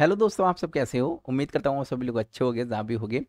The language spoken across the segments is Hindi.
हेलो दोस्तों आप सब कैसे हो उम्मीद करता हूँ सभी लोग अच्छे हो गए जहाँ भी हो गए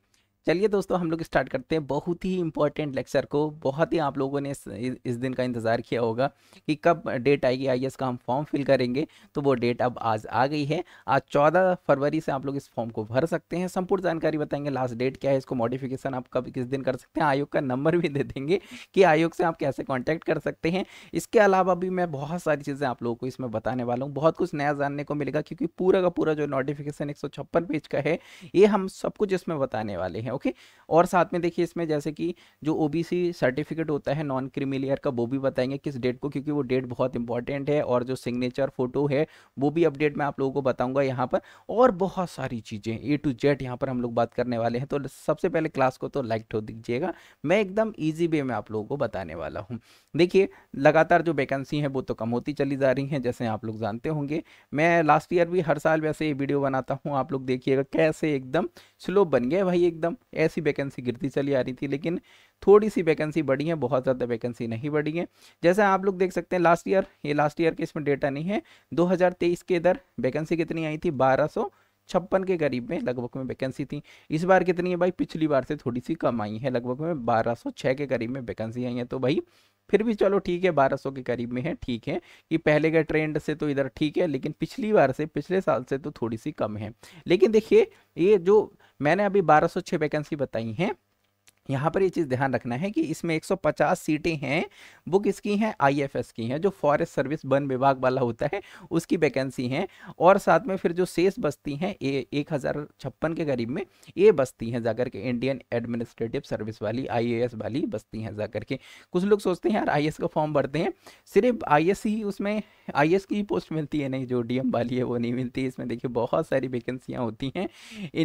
चलिए दोस्तों हम लोग स्टार्ट करते हैं बहुत ही इंपॉर्टेंट लेक्चर को बहुत ही आप लोगों ने इस, इस दिन का इंतज़ार किया होगा कि कब डेट आएगी आई का हम फॉर्म फिल करेंगे तो वो डेट अब आज आ गई है आज 14 फरवरी से आप लोग इस फॉर्म को भर सकते हैं संपूर्ण जानकारी बताएंगे लास्ट डेट क्या है इसको मॉडिफिकेशन आप कब किस दिन कर सकते हैं आयोग का नंबर भी दे देंगे कि आयोग से आप कैसे कॉन्टैक्ट कर सकते हैं इसके अलावा भी मैं बहुत सारी चीज़ें आप लोगों को इसमें बताने वाला हूँ बहुत कुछ नया जानने को मिलेगा क्योंकि पूरा का पूरा जो नोटिफिकेशन एक पेज का है ये हम सब कुछ इसमें बताने वाले हैं ओके और साथ में देखिए इसमें जैसे कि जो ओबीसी सर्टिफिकेट होता है नॉन क्रिमिलियर का वो भी बताएंगे किस डेट को क्योंकि वो डेट बहुत इंपॉर्टेंट है और जो सिग्नेचर फोटो है वो भी अपडेट मैं आप लोगों को बताऊंगा यहाँ पर और बहुत सारी चीज़ें ए टू जेड यहाँ पर हम लोग बात करने वाले हैं तो सबसे पहले क्लास को तो लाइक ठो तो दीजिएगा मैं एकदम ईजी वे में आप लोगों को बताने वाला हूँ देखिए लगातार जो वैकेंसी है वो तो कम होती चली जा रही हैं जैसे आप लोग जानते होंगे मैं लास्ट ईयर भी हर साल वैसे ये वीडियो बनाता हूँ आप लोग देखिएगा कैसे एकदम स्लो बन गया भाई एकदम ऐसी वैकेंसी गिरती चली आ रही थी लेकिन थोड़ी सी वैकेंसी बढ़ी है बहुत ज़्यादा वैकेंसी नहीं बढ़ी है जैसे आप लोग देख सकते हैं लास्ट ईयर ये लास्ट ईयर के इसमें डेटा नहीं है दो के इधर वैकेंसी कितनी आई थी बारह छप्पन के करीब में लगभग में वैकेंसी थी इस बार कितनी है भाई पिछली बार से थोड़ी सी कम आई है लगभग में 1206 के करीब में वैकेंसी आई है तो भाई फिर भी चलो ठीक है 1200 के करीब में है ठीक है कि पहले के ट्रेंड से तो इधर ठीक है लेकिन पिछली बार से पिछले साल से तो थोड़ी सी कम है लेकिन देखिए ये जो मैंने अभी बारह सौ वैकेंसी बताई हैं यहाँ पर ये चीज़ ध्यान रखना है कि इसमें 150 सीटें हैं वो किसकी हैं आईएफएस की हैं जो फॉरेस्ट सर्विस वन विभाग वाला होता है उसकी वैकेंसी हैं और साथ में फिर जो शेष बस्ती हैं ए एक हज़ार छप्पन के करीब में ये बस्ती हैं जाकर के इंडियन एडमिनिस्ट्रेटिव सर्विस वाली आईएएस वाली बस्ती हैं जाकर के कुछ लोग सोचते हैं यार आई का फॉर्म भरते हैं सिर्फ आई ही उसमें आई की पोस्ट मिलती है नहीं जो डी वाली है वो नहीं मिलती है इसमें देखिए बहुत सारी वैकेंसियाँ होती हैं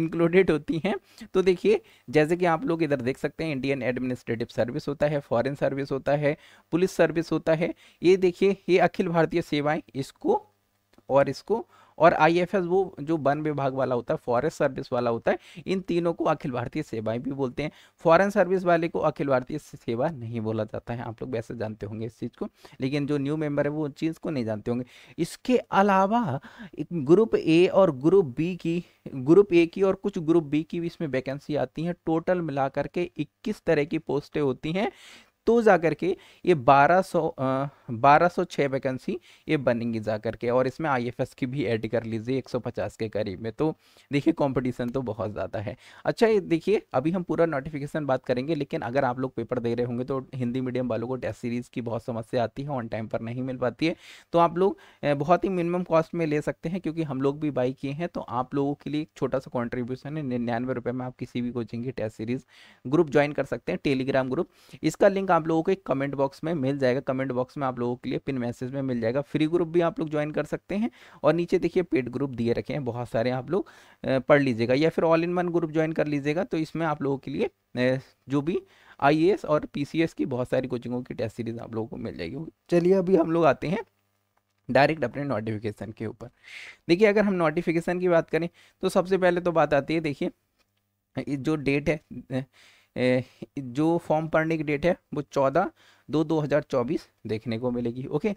इंक्लूडेड होती हैं तो देखिए जैसे कि आप लोग इधर देख सकते सकते हैं इंडियन एडमिनिस्ट्रेटिव सर्विस होता है फॉरेन सर्विस होता है पुलिस सर्विस होता है ये देखिए ये अखिल भारतीय सेवाएं इसको और इसको और आईएफएस वो जो वन विभाग वाला होता है फॉरेस्ट सर्विस वाला होता है इन तीनों को अखिल भारतीय सेवाएं भी बोलते हैं फॉरेन सर्विस वाले को अखिल भारतीय सेवा नहीं बोला जाता है आप लोग वैसे जानते होंगे इस चीज़ को लेकिन जो न्यू मेंबर है वो उस चीज़ को नहीं जानते होंगे इसके अलावा ग्रुप ए और ग्रुप बी की ग्रुप ए की और कुछ ग्रुप बी की भी इसमें वैकेंसी आती है टोटल मिलाकर के इक्कीस तरह की पोस्टें होती हैं तो जा कर के ये 1200 छः वैकेंसी ये बनेंगी जा कर के और इसमें आईएफएस की भी ऐड कर लीजिए 150 के करीब में तो देखिए कंपटीशन तो बहुत ज़्यादा है अच्छा ये देखिए अभी हम पूरा नोटिफिकेशन बात करेंगे लेकिन अगर आप लोग पेपर दे रहे होंगे तो हिंदी मीडियम वालों को टेस्ट सीरीज़ की बहुत समस्या आती है ऑन टाइम पर नहीं मिल पाती है तो आप लोग बहुत ही मिनिमम कॉस्ट में ले सकते हैं क्योंकि हम लोग भी बाई किए हैं तो आप लोगों के लिए एक छोटा सा कॉन्ट्रीब्यूशन है निन्यानवे में आप किसी भी कोचिंग की टेस्ट सीरीज़ ग्रुप ज्वाइन कर सकते हैं टेलीग्राम ग्रुप इसका लिंक लिंक आप लोगों को एक कमेंट बॉक्स में मिल जाएगा कमेंट बॉक्स में आप लोगों के लिए पिन मैसेज में मिल जाएगा फ्री ग्रुप भी आप लोग ज्वाइन कर सकते हैं और नीचे देखिए पेड ग्रुप दिए रखे हैं बहुत सारे आप लोग पढ़ लीजिएगा या फिर all in one group join कर लीजिएगा तो इसमें आप लोगों के लिए जो भी आई और पी की बहुत सारी कोचिंगों की टेस्ट सीरीज आप लोगों को मिल जाएगी चलिए अभी हम लोग आते हैं डायरेक्ट अपने नोटिफिकेशन के ऊपर देखिए अगर हम नोटिफिकेशन की बात करें तो सबसे पहले तो बात आती है देखिए जो डेट है जो फॉर्म भरने की डेट है वो चौदह दो दो हज़ार चौबीस देखने को मिलेगी ओके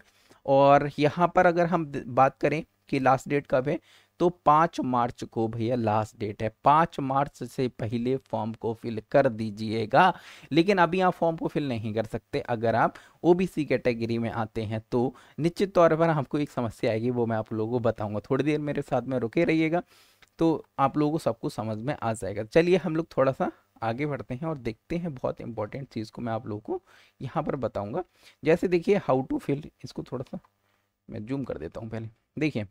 और यहाँ पर अगर हम बात करें कि लास्ट डेट कब है तो पाँच मार्च को भैया लास्ट डेट है पाँच मार्च से पहले फॉर्म को फिल कर दीजिएगा लेकिन अभी आप फॉर्म को फिल नहीं कर सकते अगर आप ओबीसी कैटेगरी में आते हैं तो निश्चित तौर पर आपको एक समस्या आएगी वो मैं आप लोगों को बताऊंगा थोड़ी देर मेरे साथ में रुके रहिएगा तो आप लोगों को सब कुछ समझ में आ जाएगा चलिए हम लोग थोड़ा सा आगे बढ़ते हैं और देखते हैं बहुत इंपॉर्टेंट चीज़ को मैं आप लोगों को यहाँ पर बताऊँगा जैसे देखिए हाउ टू फिल इसको थोड़ा सा मैं जूम कर देता हूँ पहले देखिए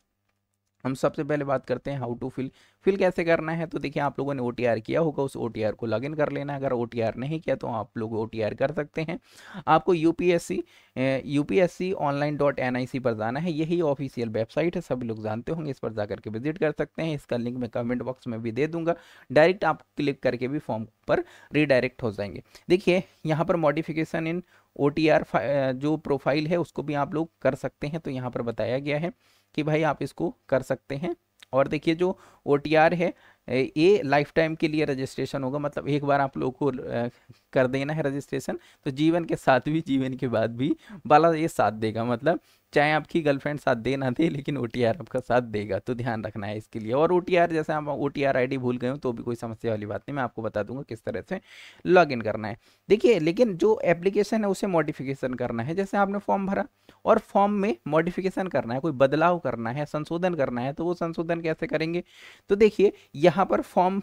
हम सबसे पहले बात करते हैं हाउ टू फिल फिल कैसे करना है तो देखिए आप लोगों ने ओ किया होगा उस ओ को लॉगिन कर लेना अगर ओ नहीं किया तो आप लोग ओ कर सकते हैं आपको U P online dot N I C पर जाना है यही ऑफिशियल वेबसाइट है सभी लोग जानते होंगे इस पर जा करके विजिट कर सकते हैं इसका लिंक मैं कमेंट बॉक्स में भी दे दूंगा डायरेक्ट आप क्लिक करके भी फॉर्म पर रिडायरेक्ट हो जाएंगे देखिए यहाँ पर मॉडिफिकेशन इन ओ जो प्रोफाइल है उसको भी आप लोग कर सकते हैं तो यहाँ पर बताया गया है कि भाई आप इसको कर सकते हैं और देखिए जो ओ है ये लाइफ टाइम के लिए रजिस्ट्रेशन होगा मतलब एक बार आप लोग को कर देना है रजिस्ट्रेशन तो जीवन के साथ भी जीवन के बाद भी बाला ये साथ देगा मतलब चाहे आपकी गर्लफ्रेंड साथ दे ना दे लेकिन ओ आपका साथ देगा तो ध्यान रखना है इसके लिए और ओ जैसे आप ओ टी आईडी भूल गए हो तो भी कोई समस्या वाली बात नहीं मैं आपको बता दूंगा किस तरह से लॉगिन करना है देखिए लेकिन जो एप्लीकेशन है उसे मॉडिफिकेशन करना है जैसे आपने फॉर्म भरा और फॉर्म में मॉडिफिकेशन करना है कोई बदलाव करना है संशोधन करना है तो वो संशोधन कैसे करेंगे तो देखिए यह यहाँ पर फॉर्म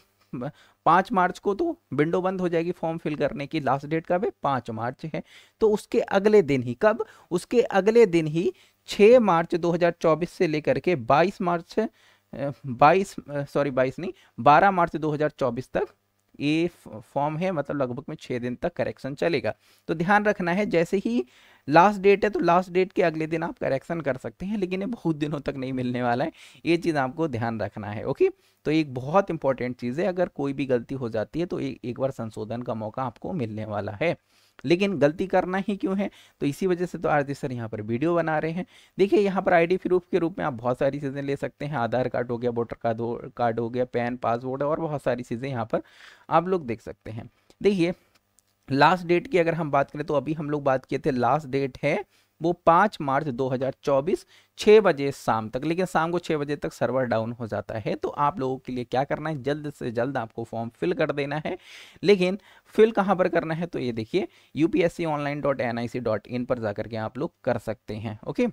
पाँच मार्च को तो विंडो बंद हो जाएगी फॉर्म फिल करने की लास्ट डेट कब है पाँच मार्च है तो उसके अगले दिन ही कब उसके अगले दिन ही छः मार्च 2024 से लेकर के 22 मार्च 22 सॉरी 22 नहीं 12 मार्च 2024 तक ये फॉर्म है मतलब लगभग में छः दिन तक करेक्शन चलेगा तो ध्यान रखना है जैसे ही लास्ट डेट है तो लास्ट डेट के अगले दिन आप करेक्शन कर सकते हैं लेकिन ये बहुत दिनों तक नहीं मिलने वाला है ये चीज़ आपको ध्यान रखना है ओके तो एक बहुत इंपॉर्टेंट चीज़ है अगर कोई भी गलती हो जाती है तो ए, एक बार संशोधन का मौका आपको मिलने वाला है लेकिन गलती करना ही क्यों है तो इसी वजह से तो आरती सर यहाँ पर वीडियो बना रहे हैं देखिए यहाँ पर आईडी प्रूफ के रूप में आप बहुत सारी चीज़ें ले सकते हैं आधार कार्ड हो गया वोटर कार्ड कार्ड हो गया पैन पासवर्ड और बहुत सारी चीज़ें यहाँ पर आप लोग देख सकते हैं देखिए लास्ट डेट की अगर हम बात करें तो अभी हम लोग बात किए थे लास्ट डेट है वो पाँच मार्च 2024 हज़ार बजे शाम तक लेकिन शाम को छः बजे तक सर्वर डाउन हो जाता है तो आप लोगों के लिए क्या करना है जल्द से जल्द आपको फॉर्म फिल कर देना है लेकिन फिल कहाँ पर करना है तो ये देखिए U P S C online dot N I C dot in पर जा करके आप लोग कर सकते हैं ओके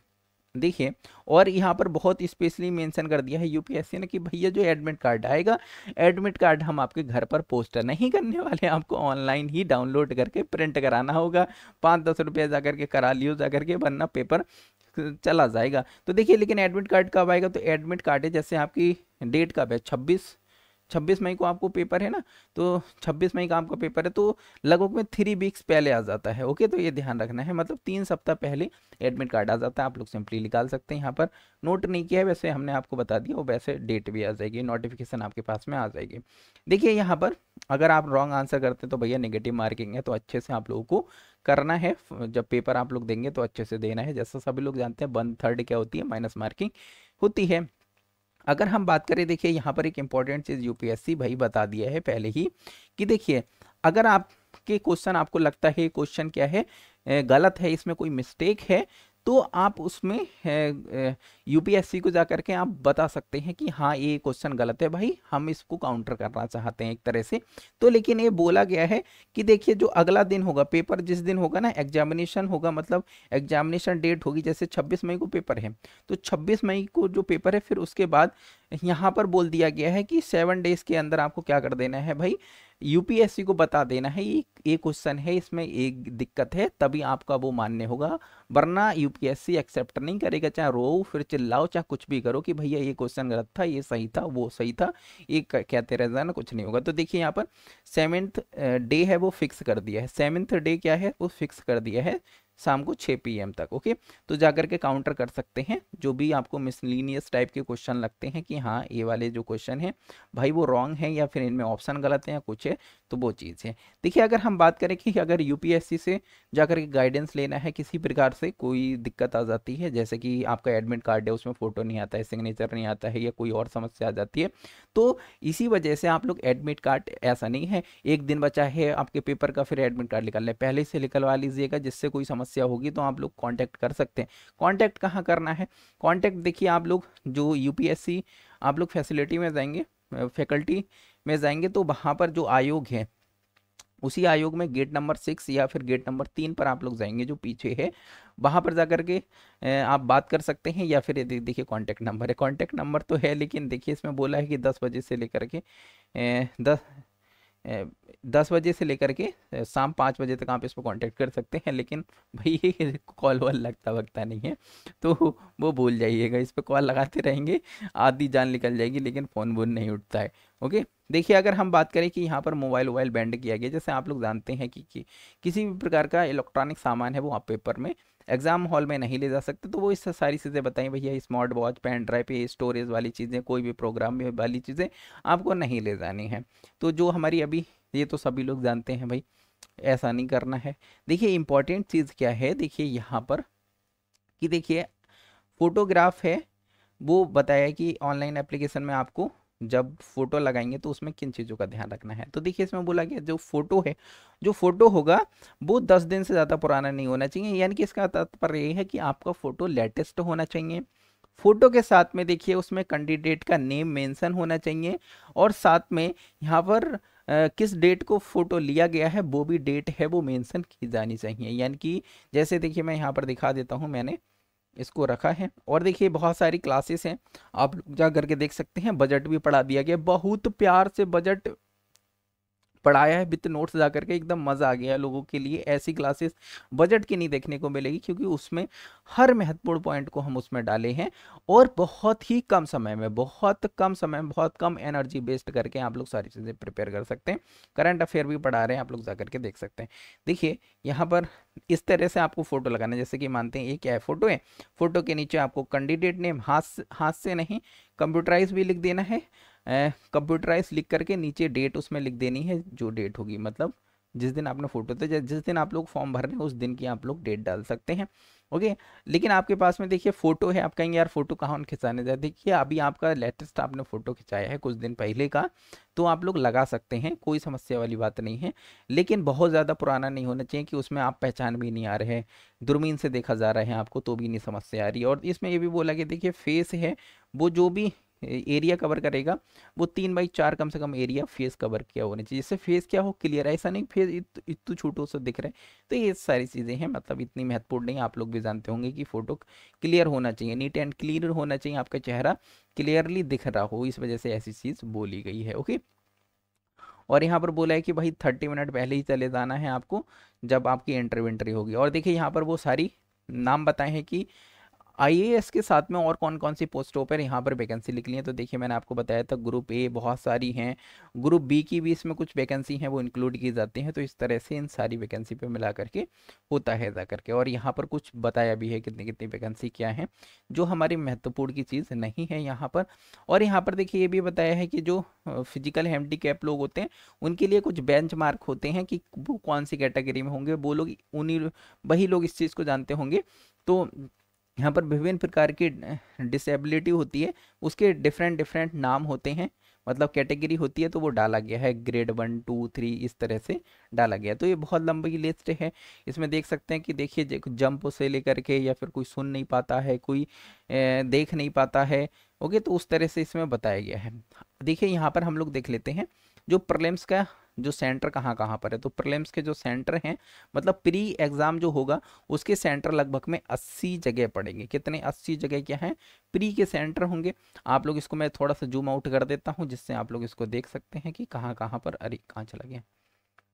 देखिए और यहाँ पर बहुत स्पेशली मेंशन कर दिया है यूपीएससी ने कि भैया जो एडमिट कार्ड आएगा एडमिट कार्ड हम आपके घर पर पोस्टर नहीं करने वाले आपको ऑनलाइन ही डाउनलोड करके प्रिंट कराना होगा पाँच दस रुपया जा करके करा लियो जा करके वरना पेपर चला जाएगा तो देखिए लेकिन एडमिट कार्ड कब आएगा तो एडमिट कार्ड है जैसे आपकी डेट कब है छब्बीस छब्बीस मई को आपको पेपर है ना तो छब्बीस मई का आपका पेपर है तो लगभग में थ्री वीक्स पहले आ जाता है ओके तो ये ध्यान रखना है मतलब तीन सप्ताह पहले एडमिट कार्ड आ जाता है आप लोग सिंपली निकाल सकते हैं यहाँ पर नोट नहीं किया है वैसे हमने आपको बता दिया वो वैसे डेट भी आ जाएगी नोटिफिकेशन आपके पास में आ जाएगी देखिए यहाँ पर अगर आप रॉन्ग आंसर करते हैं तो भैया नेगेटिव मार्किंग है तो अच्छे से आप लोगों को करना है जब पेपर आप लोग देंगे तो अच्छे से देना है जैसा सभी लोग जानते हैं वन थर्ड क्या होती है माइनस मार्किंग होती है अगर हम बात करें देखिए यहाँ पर एक इम्पॉर्टेंट चीज़ यूपीएससी भाई बता दिया है पहले ही कि देखिए अगर आपके क्वेश्चन आपको लगता है क्वेश्चन क्या है गलत है इसमें कोई मिस्टेक है तो आप उसमें यूपीएससी को जा करके आप बता सकते हैं कि हाँ ये क्वेश्चन गलत है भाई हम इसको काउंटर करना चाहते हैं एक तरह से तो लेकिन ये बोला गया है कि देखिए जो अगला दिन होगा पेपर जिस दिन होगा ना एग्जामिनेशन होगा मतलब एग्जामिनेशन डेट होगी जैसे छब्बीस मई को पेपर है तो छब्बीस मई को जो पेपर है फिर उसके बाद यहाँ पर बोल दिया गया है कि सेवन डेज के अंदर आपको क्या कर देना है भाई यूपीएससी को बता देना है ये ये क्वेश्चन है इसमें एक दिक्कत है तभी आपका वो मान्य होगा वरना यूपीएससी एक्सेप्ट नहीं करेगा चाहे रो फिर चिल्लाओ चाहे कुछ भी करो कि भैया ये क्वेश्चन गलत था ये सही था वो सही था ये कहते रह जाना कुछ नहीं होगा तो देखिए यहाँ पर सेवेंथ डे है वो फिक्स कर दिया है सेवेंथ डे क्या है वो फिक्स कर दिया है शाम को 6 पी तक ओके तो जाकर के काउंटर कर सकते हैं जो भी आपको मिसलिनियस टाइप के क्वेश्चन लगते हैं कि हाँ ये वाले जो क्वेश्चन है भाई वो रॉन्ग है या फिर इनमें ऑप्शन गलत है या कुछ है तो वो चीज़ है देखिए अगर हम बात करें कि अगर यूपीएससी से जाकर के गाइडेंस लेना है किसी प्रकार से कोई दिक्कत आ जाती है जैसे कि आपका एडमिट कार्ड है उसमें फ़ोटो नहीं आता है सिग्नेचर नहीं आता है या कोई और समस्या आ जाती है तो इसी वजह से आप लोग एडमिट कार्ड ऐसा नहीं है एक दिन बचा है आपके पेपर का फिर एडमिट कार्ड निकालना है पहले से निकलवा लीजिएगा जिससे कोई समस्या होगी तो आप लोग कॉन्टैक्ट कर सकते हैं कॉन्टैक्ट कहाँ करना है कॉन्टैक्ट देखिए आप लोग जो यू आप लोग फैसिलिटी में जाएंगे फैकल्टी में जाएंगे तो वहाँ पर जो आयोग है उसी आयोग में गेट नंबर सिक्स या फिर गेट नंबर तीन पर आप लोग जाएंगे जो पीछे है वहाँ पर जा कर के आप बात कर सकते हैं या फिर देखिए कॉन्टैक्ट नंबर है कॉन्टैक्ट नंबर तो है लेकिन देखिए इसमें बोला है कि दस बजे से लेकर के दस दस बजे से लेकर के शाम पाँच बजे तक आप इसको कांटेक्ट कर सकते हैं लेकिन भाई ये कॉल वॉल लगता वगता नहीं है तो वो भूल जाइएगा इस पर कॉल लगाते रहेंगे आधी जान निकल जाएगी लेकिन फ़ोन वोन नहीं उठता है ओके देखिए अगर हम बात करें कि यहाँ पर मोबाइल वोबाइल बैंड किया गया जैसे आप लोग जानते हैं कि, कि किसी भी प्रकार का इलेक्ट्रॉनिक सामान है वो आप पेपर में एग्ज़ाम हॉल में नहीं ले जा सकते तो वो इस सारी चीज़ें बताएं भैया स्मार्ट वॉच पेन ड्राइव ये स्टोरेज वाली चीज़ें कोई भी प्रोग्राम वाली चीज़ें आपको नहीं ले जानी है तो जो हमारी अभी ये तो सभी लोग जानते हैं भाई ऐसा नहीं करना है देखिए इंपॉर्टेंट चीज़ क्या है देखिए यहाँ पर कि देखिए फोटोग्राफ है वो बताया कि ऑनलाइन एप्लीकेशन में आपको जब फोटो लगाएंगे तो उसमें किन चीज़ों का ध्यान रखना है तो देखिए इसमें बोला गया जो फोटो है जो फोटो होगा वो दस दिन से ज़्यादा पुराना नहीं होना चाहिए यानी कि इसका तात्पर्य मतलब ये है कि आपका फोटो लेटेस्ट होना चाहिए फोटो के साथ में देखिए उसमें कैंडिडेट का नेम मेंशन होना चाहिए और साथ में यहाँ पर किस डेट को फ़ोटो लिया गया है वो भी डेट है वो मेंशन की जानी चाहिए यानी कि जैसे देखिए मैं यहाँ पर दिखा देता हूँ मैंने इसको रखा है और देखिए बहुत सारी क्लासेस हैं आप जा करके देख सकते हैं बजट भी पढ़ा दिया गया बहुत प्यार से बजट पढ़ाया है विथ नोट्स जा करके एकदम मज़ा आ गया लोगों के लिए ऐसी क्लासेस बजट की नहीं देखने को मिलेगी क्योंकि उसमें हर महत्वपूर्ण पॉइंट को हम उसमें डाले हैं और बहुत ही कम समय में बहुत कम समय में बहुत कम एनर्जी वेस्ट करके आप लोग सारी चीज़ें प्रिपेयर कर सकते हैं करंट अफेयर भी पढ़ा रहे हैं आप लोग जा करके देख सकते हैं देखिए यहाँ पर इस तरह से आपको फ़ोटो लगाना है जैसे कि मानते हैं ये क्या है फ़ोटो है फ़ोटो के नीचे आपको कैंडिडेट नेम हाथ हाथ से नहीं कंप्यूटराइज भी लिख देना है कंप्यूटराइज लिख करके नीचे डेट उसमें लिख देनी है जो डेट होगी मतलब जिस दिन आपने फोटो तो जिस दिन आप लोग फॉर्म भर रहे हैं उस दिन की आप लोग डेट डाल सकते हैं ओके लेकिन आपके पास में देखिए फ़ोटो है आप कहेंगे यार फ़ोटो कहाँ खिंचाने जाए देखिए अभी आपका लेटेस्ट आपने फ़ोटो खिंचाया है कुछ दिन पहले का तो आप लोग लगा सकते हैं कोई समस्या वाली बात नहीं है लेकिन बहुत ज़्यादा पुराना नहीं होना चाहिए कि उसमें आप पहचान भी नहीं आ रहे हैं दुर्मीन से देखा जा रहा है आपको तो भी नहीं समस्या आ रही है और इसमें ये भी बोला गया देखिए फेस है वो जो भी एरिया कवर करेगा वो तीन बाई चार कम से कम एरिया फेस कवर किया होना चाहिए जिससे फेस क्या हो क्लियर है ऐसा नहीं फेस इतना छोटो से दिख रहा है तो ये सारी चीज़ें हैं मतलब इतनी महत्वपूर्ण नहीं आप लोग भी जानते होंगे कि फोटो क्लियर होना चाहिए नीट एंड क्लियर होना चाहिए आपका चेहरा क्लियरली दिख रहा हो इस वजह से ऐसी चीज़ बोली गई है ओके और यहाँ पर बोला है कि भाई थर्टी मिनट पहले ही चले जाना है आपको जब आपकी इंटरव्यू इंटरी होगी और देखिए यहाँ पर वो सारी नाम बताए हैं कि आईएएस के साथ में और कौन कौन सी पोस्टों पर यहाँ पर वैकेंसी निकली है तो देखिए मैंने आपको बताया था ग्रुप ए बहुत सारी हैं ग्रुप बी की भी इसमें कुछ वैकेंसी हैं वो इंक्लूड की जाती हैं तो इस तरह से इन सारी वैकेंसी पर मिला करके होता है जा करके और यहाँ पर कुछ बताया भी है कितनी कितनी वैकेंसी क्या है जो हमारी महत्वपूर्ण की चीज़ नहीं है यहाँ पर और यहाँ पर देखिए ये भी बताया है कि जो फिजिकल हैंडी लोग होते हैं उनके लिए कुछ बेंच होते हैं कि वो कौन सी कैटेगरी में होंगे वो लोग उन्हीं वही लोग इस चीज़ को जानते होंगे तो यहाँ पर विभिन्न प्रकार की डिसेबिलिटी होती है उसके डिफरेंट डिफरेंट नाम होते हैं मतलब कैटेगरी होती है तो वो डाला गया है ग्रेड वन टू थ्री इस तरह से डाला गया तो ये बहुत लंबी लिस्ट है इसमें देख सकते हैं कि देखिए जंप से लेकर के या फिर कोई सुन नहीं पाता है कोई देख नहीं पाता है ओके तो उस तरह से इसमें बताया गया है देखिए यहाँ पर हम लोग देख लेते हैं जो प्रलेम्स का जो सेंटर कहाँ कहाँ पर है तो प्रिलिम्स के जो सेंटर हैं मतलब प्री एग्ज़ाम जो होगा उसके सेंटर लगभग में अस्सी जगह पड़ेंगे कितने अस्सी जगह क्या हैं प्री के सेंटर होंगे आप लोग इसको मैं थोड़ा सा जूम आउट कर देता हूँ जिससे आप लोग इसको देख सकते हैं कि कहाँ कहाँ पर अरे कहाँ चला गया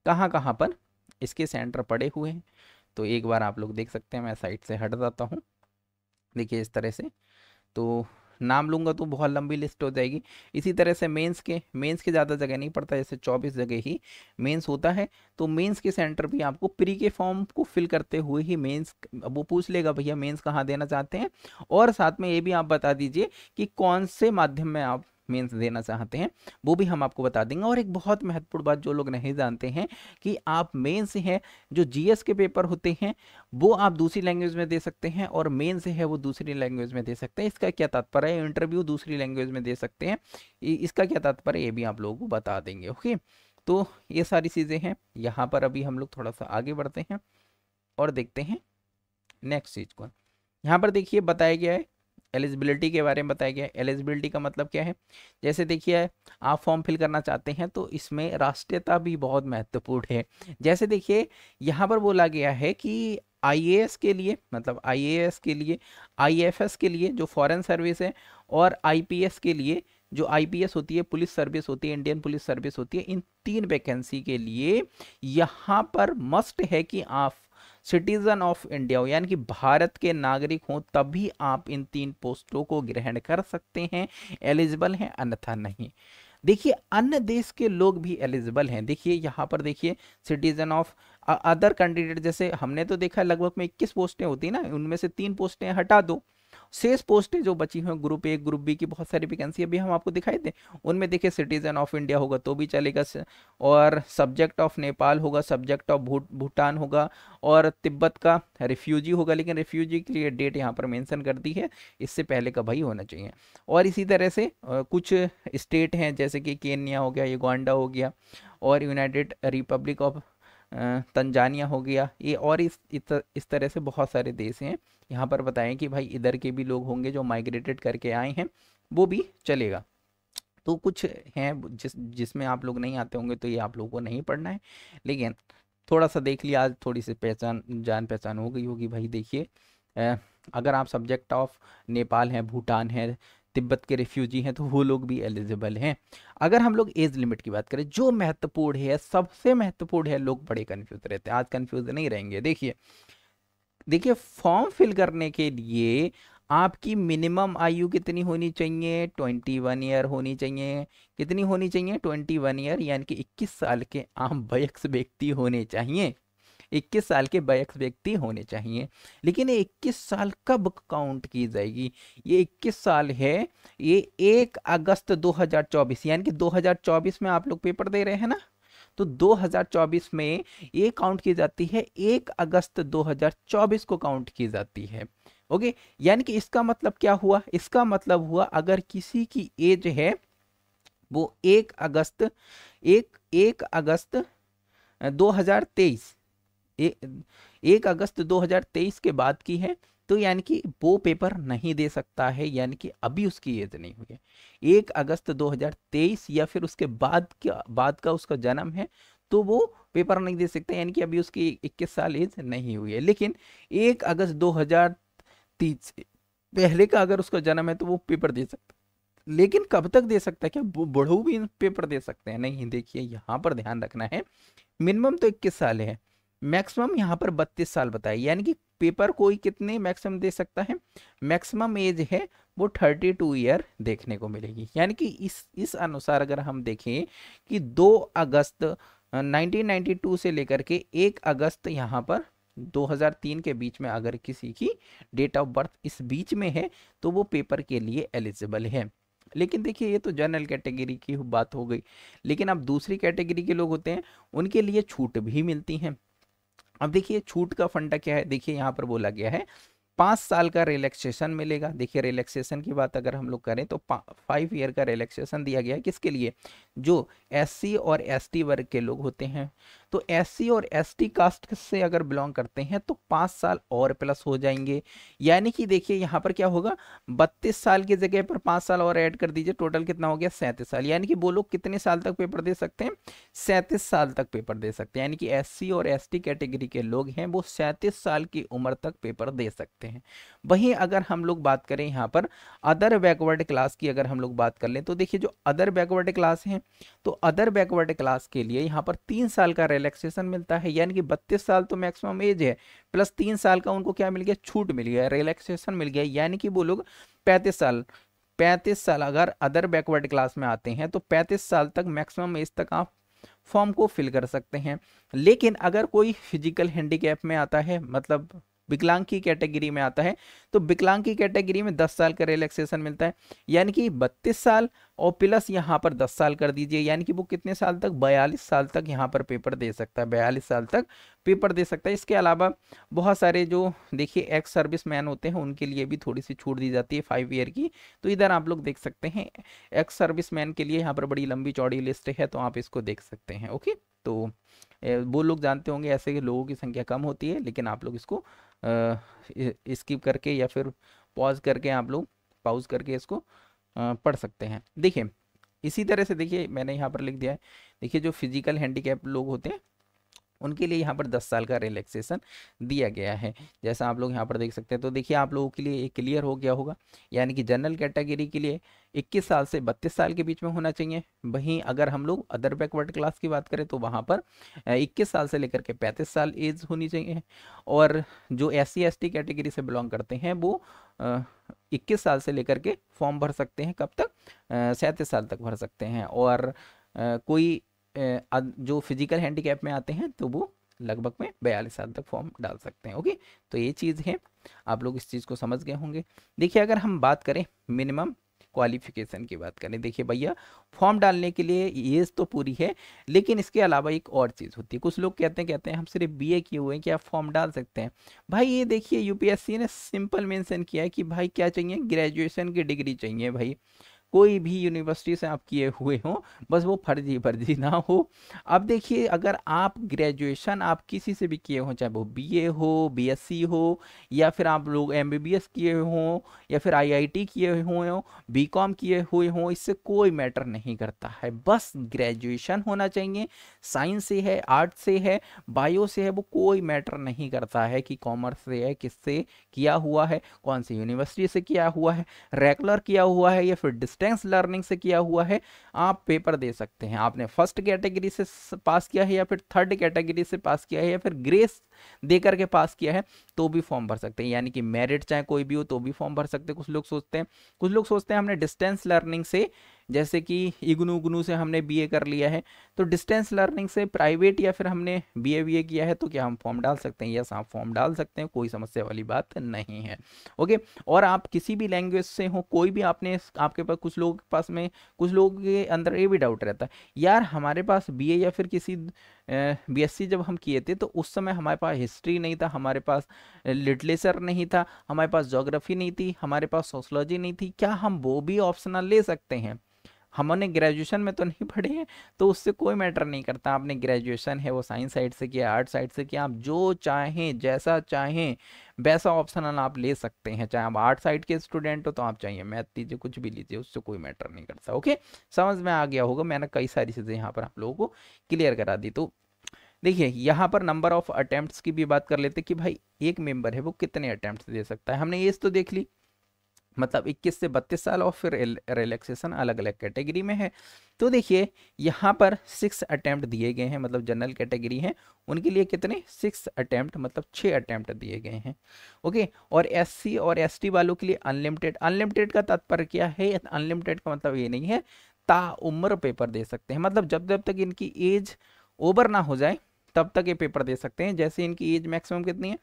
कहाँ कहाँ पर इसके सेंटर पड़े हुए हैं तो एक बार आप लोग देख सकते हैं मैं साइड से हट जाता हूँ देखिए इस तरह से तो नाम लूँगा तो बहुत लंबी लिस्ट हो जाएगी इसी तरह से मेंस के मेंस के ज़्यादा जगह नहीं पड़ता जैसे 24 जगह ही मेंस होता है तो मेंस के सेंटर भी आपको प्री के फॉर्म को फिल करते हुए ही मेंस वो पूछ लेगा भैया मेंस कहाँ देना चाहते हैं और साथ में ये भी आप बता दीजिए कि कौन से माध्यम में आप मीन्स देना चाहते हैं वो भी हम आपको बता देंगे और एक बहुत महत्वपूर्ण बात जो लोग नहीं जानते हैं कि आप मेन से है जो जीएस के पेपर होते हैं वो आप दूसरी लैंग्वेज में दे सकते हैं और मेन से है वो दूसरी लैंग्वेज में दे सकते हैं इसका क्या तात्पर्य है इंटरव्यू दूसरी लैंग्वेज में दे सकते हैं इसका क्या तात्पर्य ये भी आप लोगों को बता देंगे ओके तो ये सारी चीज़ें हैं यहाँ पर अभी हम लोग थोड़ा सा आगे बढ़ते हैं और देखते हैं नेक्स्ट चीज़ को यहाँ पर देखिए बताया गया है एलिजिबिलिटी के बारे में बताया गया एलिजिबिलिटी का मतलब क्या है जैसे देखिए आप फॉर्म फिल करना चाहते हैं तो इसमें राष्ट्रीयता भी बहुत महत्वपूर्ण है जैसे देखिए यहाँ पर बोला गया है कि आईएएस के लिए मतलब आईएएस के लिए आईएफएस के लिए जो फॉरेन सर्विस है और आईपीएस के लिए जो आईपीएस होती है पुलिस सर्विस होती है इंडियन पुलिस सर्विस होती है इन तीन वैकेंसी के लिए यहाँ पर मस्ट है कि आप सिटीजन ऑफ इंडिया हो यानी कि भारत के नागरिक हों तभी आप इन तीन पोस्टों को ग्रहण कर सकते हैं एलिजिबल हैं अन्यथा नहीं देखिए अन्य देश के लोग भी एलिजिबल हैं देखिए यहाँ पर देखिए सिटीजन ऑफ अदर कैंडिडेट जैसे हमने तो देखा लगभग में इक्कीस पोस्टें होती ना उनमें से तीन पोस्टें हटा दो शेष पोस्टें जो बची हुई ग्रुप ए ग्रुप बी की बहुत सारी वैकेंसी अभी हम आपको दिखाई दें उनमें देखिए सिटीजन ऑफ इंडिया होगा तो भी चलेगा और सब्जेक्ट ऑफ नेपाल होगा सब्जेक्ट ऑफ भूटान होगा और तिब्बत का रिफ्यूजी होगा लेकिन रिफ्यूजी के लिए डेट यहाँ पर मैंसन कर दी है इससे पहले का भाई होना चाहिए और इसी तरह से कुछ स्टेट हैं जैसे कि केन्या हो गया युगांडा हो गया और यूनाइटेड रिपब्लिक ऑफ तंजानिया हो गया ये और इस इस तरह से बहुत सारे देश हैं यहाँ पर बताएं कि भाई इधर के भी लोग होंगे जो माइग्रेटेड करके आए हैं वो भी चलेगा तो कुछ हैं जिस जिसमें आप लोग नहीं आते होंगे तो ये आप लोगों को नहीं पढ़ना है लेकिन थोड़ा सा देख लिया आज थोड़ी सी पहचान जान पहचान हो गई होगी भाई देखिए अगर आप सब्जेक्ट ऑफ नेपाल हैं भूटान है तिब्बत के रिफ्यूजी हैं तो वो लोग भी एलिजिबल हैं अगर हम लोग एज लिमिट की बात करें जो महत्वपूर्ण है सबसे महत्वपूर्ण है लोग बड़े कन्फ्यूज रहते हैं आज कन्फ्यूज नहीं रहेंगे देखिए देखिए फॉर्म फिल करने के लिए आपकी मिनिमम आयु कितनी होनी चाहिए ट्वेंटी वन ईयर होनी चाहिए कितनी होनी चाहिए ट्वेंटी वन ईयर यानी कि इक्कीस साल के आम वयस्क व्यक्ति होने चाहिए इक्कीस साल के वयस्क व्यक्ति होने चाहिए लेकिन ये इक्कीस साल कब काउंट की जाएगी ये इक्कीस साल है ये एक अगस्त 2024 यानी कि 2024 में आप लोग पेपर दे रहे हैं ना तो 2024 में ये काउंट की जाती है एक अगस्त 2024 को काउंट की जाती है ओके यानी कि इसका मतलब क्या हुआ इसका मतलब हुआ अगर किसी की एज है वो एक अगस्त एक एक अगस्त 2023 ए, एक अगस्त 2023 के बाद की है तो यानी कि वो पेपर नहीं दे सकता है यानी कि अभी उसकी एज नहीं हुई है एक अगस्त 2023 या फिर उसके बाद का बाद का उसका जन्म है तो वो पेपर नहीं दे सकता यानी कि अभी उसकी 21 साल एज नहीं हुई है लेकिन एक अगस्त 2030 पहले का अगर उसका जन्म है तो वो पेपर दे सकता लेकिन कब तक दे सकता है क्या बड़ू भी पेपर दे सकते हैं नहीं देखिए यहाँ पर ध्यान रखना है मिनिमम तो इक्कीस साल है मैक्सिमम यहाँ पर बत्तीस साल बताया यानी कि पेपर कोई कितने मैक्सिमम दे सकता है मैक्सिमम एज है वो थर्टी टू ईयर देखने को मिलेगी यानी कि इस इस अनुसार अगर हम देखें कि दो अगस्त 1992 से लेकर के एक अगस्त यहाँ पर 2003 के बीच में अगर किसी की डेट ऑफ बर्थ इस बीच में है तो वो पेपर के लिए एलिजिबल है लेकिन देखिए ये तो जनरल कैटेगरी की बात हो गई लेकिन अब दूसरी कैटेगरी के लोग होते हैं उनके लिए छूट भी मिलती हैं अब देखिए छूट का फंडा क्या है देखिए यहाँ पर बोला गया है पाँच साल का रिलैक्सेशन मिलेगा देखिए रिलैक्सेशन की बात अगर हम लोग करें तो फाइव ईयर का रिलैक्सेशन दिया गया है किसके लिए जो एससी और एसटी वर्ग के लोग होते हैं तो एस और एस कास्ट से अगर बिलोंग करते हैं तो पाँच साल और प्लस हो जाएंगे यानी कि देखिए यहाँ पर क्या होगा बत्तीस साल की जगह पर पाँच साल और ऐड कर दीजिए टोटल कितना हो गया सैंतीस साल यानी कि वो लोग कितने साल तक पेपर दे सकते हैं सैंतीस साल तक पेपर दे सकते हैं यानी कि एस और एस कैटेगरी के लोग हैं वो सैंतीस साल की उम्र तक पेपर दे सकते हैं वहीं अगर हम लोग बात करें यहाँ पर अदर बैकवर्ड क्लास की अगर हम लोग बात कर लें तो देखिए जो अदर बैकवर्ड क्लास हैं तो अदर बैकवर्ड क्लास के लिए यहाँ पर तीन साल का रेल रिलैक्सेशन मिलता है यानी कि बत्तीस साल तो मैक्सिमम एज है प्लस तीन साल का उनको क्या मिल गया छूट मिल गया रिलैक्सेशन मिल गया यानी कि वो लोग पैंतीस साल पैंतीस साल अगर अदर बैकवर्ड क्लास में आते हैं तो पैंतीस साल तक मैक्सिमम एज तक आप फॉर्म को फिल कर सकते हैं लेकिन अगर कोई फिजिकल हैंडीकैप में आता है मतलब विकलांग की कैटेगरी में आता है तो विकलांग की कैटेगरी में 10 साल का रिलैक्सेशन मिलता है यानी कि 32 साल और प्लस यहाँ पर 10 साल कर दीजिए यानी कि वो कितने साल तक 42 साल तक यहाँ पर पेपर दे सकता है 42 साल तक पेपर दे सकता है इसके अलावा बहुत सारे जो देखिए एक्स सर्विस मैन होते हैं उनके लिए भी थोड़ी सी छूट दी जाती है फाइव ईयर की तो इधर आप लोग देख सकते हैं एक्स सर्विस मैन के लिए यहाँ पर बड़ी लंबी चौड़ी लिस्ट है तो आप इसको देख सकते हैं ओके तो वो लोग जानते होंगे ऐसे लोगों की संख्या कम होती है लेकिन आप लोग इसको स्किप करके या फिर पॉज करके आप लोग पाउज करके इसको पढ़ सकते हैं देखिए इसी तरह से देखिए मैंने यहाँ पर लिख दिया है देखिए जो फिजिकल हैंडीकैप लोग होते हैं उनके लिए यहाँ पर दस साल का रिलैक्सेशन दिया गया है जैसा आप लोग यहाँ पर देख सकते हैं तो देखिए आप लोगों के लिए क्लियर हो गया होगा यानी कि जनरल कैटेगरी के लिए इक्कीस साल से बत्तीस साल के बीच में होना चाहिए वहीं अगर हम लोग अदर बैकवर्ड क्लास की बात करें तो वहाँ पर इक्कीस साल से लेकर के पैंतीस साल एज होनी चाहिए और जो S C S T category से बिलोंग करते हैं वो इक्कीस साल से लेकर के फॉर्म भर सकते हैं कब तक सैंतीस साल तक भर सकते हैं और आ, कोई जो फिजिकल हैंडीकैप में आते हैं तो वो लगभग में बयालीस साल तक फॉर्म डाल सकते हैं ओके तो ये चीज़ है आप लोग इस चीज़ को समझ गए होंगे देखिए अगर हम बात करें मिनिमम क्वालिफिकेशन की बात करें देखिए भैया फॉर्म डालने के लिए एज तो पूरी है लेकिन इसके अलावा एक और चीज़ होती है कुछ लोग कहते हैं कहते हैं हम सिर्फ बीए किए हुए हैं कि आप फॉर्म डाल सकते हैं भाई ये देखिए यूपीएससी ने सिंपल मेंशन किया है कि भाई क्या चाहिए ग्रेजुएशन की डिग्री चाहिए भाई कोई भी यूनिवर्सिटी से आप किए हुए हों बस वो फर्जी फर्जी ना हो अब देखिए अगर आप ग्रेजुएशन आप किसी से भी किए हों चाहे वो बीए हो बीएससी हो या फिर आप लोग एमबीबीएस किए हों या फिर आईआईटी किए हुए हों बीकॉम किए हुए हों इससे कोई मैटर नहीं करता है बस ग्रेजुएशन होना चाहिए साइंस से है आर्ट से है बायो से है वो कोई मैटर नहीं करता है कि कॉमर्स से है किससे किया हुआ है कौन सी यूनिवर्सिटी से किया हुआ है रेगुलर किया हुआ है या फिर डिस्टेंस डिस्टेंस लर्निंग से किया हुआ है आप पेपर दे सकते हैं आपने फर्स्ट कैटेगरी से पास किया है या फिर थर्ड कैटेगरी से पास किया है या फिर ग्रेस दे करके पास किया है तो भी फॉर्म भर सकते हैं यानी कि मेरिट चाहे कोई भी हो तो भी फॉर्म भर सकते हैं कुछ लोग सोचते हैं कुछ लोग सोचते हैं हमने डिस्टेंस लर्निंग से जैसे कि इग्नू उग्नू से हमने बीए कर लिया है तो डिस्टेंस लर्निंग से प्राइवेट या फिर हमने बीए बीए किया है तो क्या हम फॉर्म डाल सकते हैं यस आप फॉर्म डाल सकते हैं कोई समस्या वाली बात नहीं है ओके और आप किसी भी लैंग्वेज से हो कोई भी आपने आपके पास कुछ लोगों के पास में कुछ लोगों के अंदर ये भी डाउट रहता है यार हमारे पास बी या फिर किसी सी जब हम किए थे तो उस समय हमारे पास हिस्ट्री नहीं था हमारे पास लिटरेचर नहीं था हमारे पास जोग्राफी नहीं थी हमारे पास सोशलॉजी नहीं थी क्या हम वो भी ऑप्शनल ले सकते हैं हमने ग्रेजुएशन में तो नहीं पढ़े हैं तो उससे कोई मैटर नहीं करता आपने ग्रेजुएशन है वो साइंस साइड से किया आर्ट साइड से किया आप जो चाहें जैसा चाहें वैसा ऑप्शनल आप ले सकते हैं चाहे आप आर्ट साइड के स्टूडेंट हो तो आप चाहिए मैथ लीजिए कुछ भी लीजिए उससे कोई मैटर नहीं करता ओके समझ में आ गया होगा मैंने कई सारी चीज़ें यहाँ पर आप लोगों को क्लियर करा दी तो देखिए यहाँ पर नंबर ऑफ अटैम्प्ट की भी बात कर लेते कि भाई एक मेंबर है वो कितने अटैम्प्ट दे सकता है हमने एज तो देख ली मतलब 21 से 32 साल और फिर रिलैक्सेशन अलग अलग कैटेगरी में है तो देखिए यहाँ पर सिक्स अटैम्प्ट दिए गए हैं मतलब जनरल कैटेगरी हैं उनके लिए कितने सिक्स अटैम्प्ट मतलब छः अटैम्प्ट दिए गए हैं ओके और एससी और एसटी वालों के लिए अनलिमिटेड अनलिमिटेड का तात्पर्य क्या है अनलिमिटेड का मतलब ये नहीं है ताउम्र पेपर दे सकते हैं मतलब जब जब तक इनकी एज ओवर ना हो जाए तब तक ये पेपर दे सकते हैं जैसे इनकी एज मैक्सिमम कितनी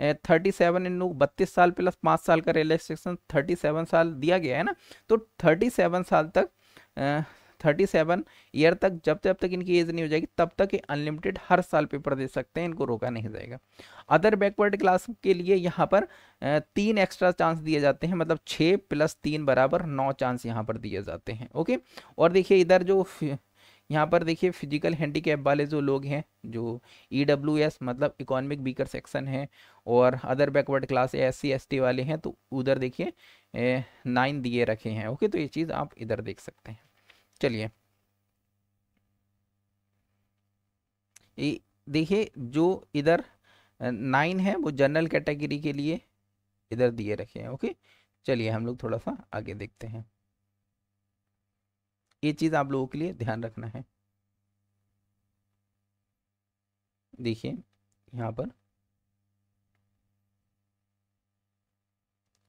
है थर्टी सेवन इन लोग बत्तीस साल प्लस पाँच साल का रिलैक्सेशन थर्टी सेवन साल दिया गया है ना तो थर्टी सेवन साल तक थर्टी सेवन ईयर तक जब जब तक इनकी एज नहीं हो जाएगी तब तक ये अनलिमिटेड हर साल पेपर दे सकते हैं इनको रोका नहीं जाएगा अदर बैकवर्ड क्लास के लिए यहाँ पर तीन एक्स्ट्रा चांस दिए जाते हैं मतलब छः प्लस तीन बराबर नौ चांस यहाँ पर दिए जाते हैं ओके और देखिए इधर जो यहाँ पर देखिए फिजिकल हैंडीकैप वाले जो लोग हैं जो ई डब्ल्यू एस मतलब इकोनॉमिक बीकर सेक्शन है और other backward class S C S T वाले हैं तो उधर देखिए नाइन दिए रखे हैं ओके तो ये चीज़ आप इधर देख सकते हैं चलिए देखिए जो इधर नाइन है वो जनरल कैटेगरी के लिए इधर दिए रखे हैं ओके चलिए हम लोग थोड़ा सा आगे देखते हैं ये चीज़ आप लोगों के लिए ध्यान रखना है देखिए यहाँ पर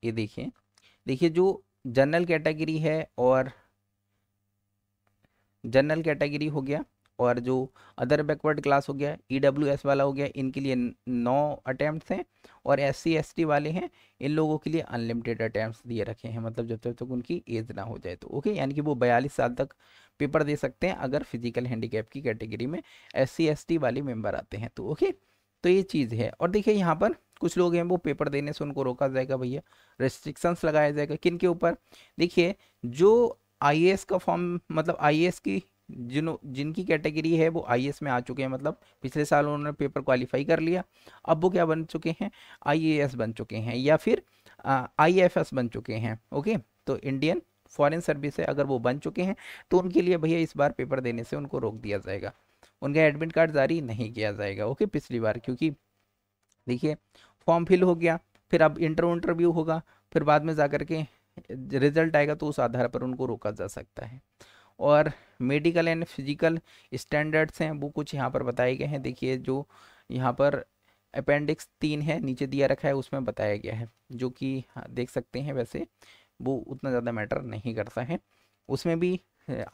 ये देखिए देखिए जो जनरल कैटेगरी है और जनरल कैटेगरी हो गया और जो अदर बैकवर्ड क्लास हो गया ई डब्ल्यू एस वाला हो गया इनके लिए नौ अटैम्प्ट हैं और एस सी एस टी वाले हैं इन लोगों के लिए अनलिमिटेड अटैम्प्ट दिए रखे हैं मतलब जब तक तक उनकी एज ना हो जाए तो ओके यानी कि वो बयालीस साल तक पेपर दे सकते हैं अगर फिजिकल हैंडीकैप की कैटेगरी में एस सी एस टी वाले मेम्बर आते हैं तो ओके तो ये चीज़ है और देखिए यहाँ पर कुछ लोग हैं वो पेपर देने से उनको रोका जाएगा भैया रेस्ट्रिक्शंस लगाया जाएगा किन के ऊपर देखिए जो आई का फॉर्म मतलब आई की जिन जिनकी कैटेगरी है वो आई में आ चुके हैं मतलब पिछले साल उन्होंने पेपर क्वालिफाई कर लिया अब वो क्या बन चुके हैं आई बन चुके हैं या फिर आई बन चुके हैं ओके तो इंडियन फॉरेन सर्विस है अगर वो बन चुके हैं तो उनके लिए भैया इस बार पेपर देने से उनको रोक दिया जाएगा उनका एडमिट कार्ड जारी नहीं किया जाएगा ओके पिछली बार क्योंकि देखिए फॉर्म फिल हो गया फिर अब इंटर इंटरव्यू होगा फिर बाद में जा के रिजल्ट आएगा तो उस आधार पर उनको रोका जा सकता है और मेडिकल एंड फिजिकल स्टैंडर्ड्स हैं वो कुछ यहाँ पर बताए गए हैं देखिए जो यहाँ पर अपेंडिक्स तीन है नीचे दिया रखा है उसमें बताया गया है जो कि हाँ, देख सकते हैं वैसे वो उतना ज़्यादा मैटर नहीं करता है उसमें भी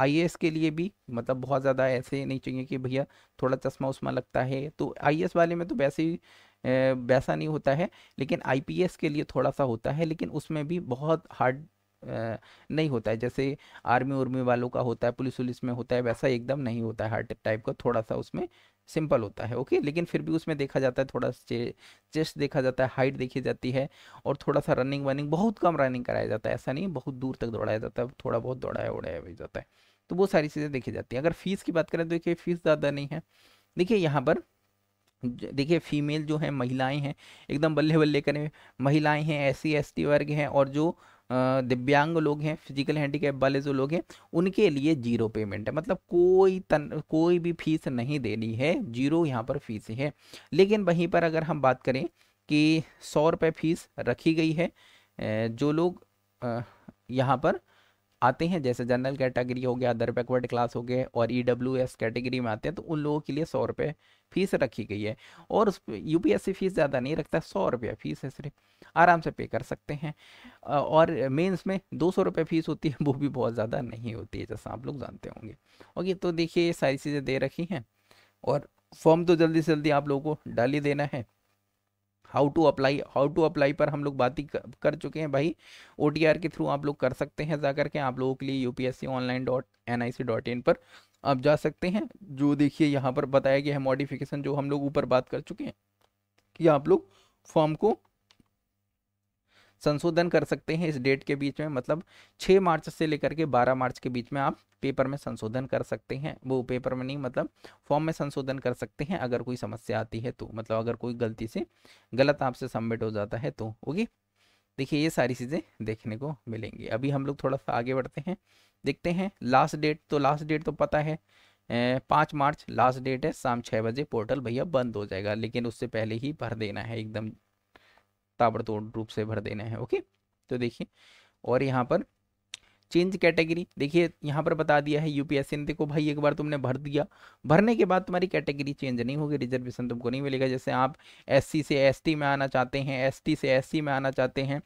आई के लिए भी मतलब बहुत ज़्यादा ऐसे नहीं चाहिए कि भैया थोड़ा चश्मा उस्मा लगता है तो आई वाले में तो वैसे ही वैसा नहीं होता है लेकिन आई के लिए थोड़ा सा होता है लेकिन उसमें भी बहुत हार्ड नहीं होता है जैसे आर्मी उर्मी वालों का होता है पुलिस उलिस में होता है वैसा एकदम नहीं होता है हार्ट टाइप का थोड़ा सा उसमें सिंपल होता है ओके लेकिन फिर भी उसमें देखा जाता है थोड़ा चे, चेस्ट देखा जाता है हाइट देखी जाती है और थोड़ा सा रनिंग वनिंग बहुत कम रनिंग कराया जाता है ऐसा नहीं बहुत दूर तक दौड़ाया जाता है थोड़ा बहुत दौड़ाया उड़ाया भी जाता है तो वो सारी चीज़ें देखी जाती हैं अगर फीस की बात करें तो देखिए फीस ज़्यादा नहीं है देखिए यहाँ पर देखिए फीमेल जो है महिलाएं हैं एकदम बल्ले बल्ले करें महिलाएं हैं एस सी वर्ग हैं और जो दिव्यांग लोग हैं फिजिकल हैंडीकैप वाले जो लोग हैं उनके लिए जीरो पेमेंट है मतलब कोई तन कोई भी फीस नहीं देनी है जीरो यहाँ पर फीस है लेकिन वहीं पर अगर हम बात करें कि सौ रुपये फीस रखी गई है जो लोग यहाँ पर आते हैं जैसे जनरल कैटेगरी हो गया अदर बैकवर्ड क्लास हो गए और ई डब्ल्यू एस कैटेगरी में आते हैं तो उन लोगों के लिए सौ रुपये फीस रखी गई है और उस U P S C fees ज़्यादा नहीं रखता सौ रुपये फीस है सिर्फ आराम से पे कर सकते हैं और मेंस में दो सौ रुपये फीस होती है वो भी बहुत ज़्यादा नहीं होती है जैसा आप लोग जानते होंगे ओके तो देखिए ये सारी चीज़ें दे रखी हैं और फॉर्म तो जल्दी से जल्दी आप लोगों को डाल ही देना है how to apply how to apply पर हम लोग बात ही कर चुके हैं भाई ओ के थ्रू आप लोग कर सकते हैं जा करके आप लोगों के लिए U P S online dot N I C dot in पर आप जा सकते हैं जो देखिए यहाँ पर बताया गया है मॉडिफिकेशन जो हम लोग ऊपर बात कर चुके हैं कि आप लोग फॉर्म को संशोधन कर सकते हैं इस डेट के बीच में मतलब 6 मार्च से लेकर के 12 मार्च के बीच में आप पेपर में संशोधन कर सकते हैं वो पेपर में नहीं मतलब फॉर्म में संशोधन कर सकते हैं अगर कोई समस्या आती है तो मतलब अगर कोई गलती से गलत आपसे सबमिट हो जाता है तो ओके देखिए ये सारी चीज़ें देखने को मिलेंगी अभी हम लोग थोड़ा सा आगे बढ़ते हैं देखते हैं लास्ट डेट तो लास्ट डेट तो पता है पाँच मार्च लास्ट डेट है शाम छः बजे पोर्टल भैया बंद हो जाएगा लेकिन उससे पहले ही भर देना है एकदम ताबड़तोड़ रूप से भर देना है ओके तो देखिए और यहाँ पर चेंज कैटेगरी देखिए यहाँ पर बता दिया है यूपीएससी ने देखो भाई एक बार तुमने भर दिया भरने के बाद तुम्हारी कैटेगरी चेंज नहीं होगी रिजर्वेशन तुमको नहीं मिलेगा जैसे आप एससी से एसटी में आना चाहते हैं एसटी से एससी में आना चाहते हैं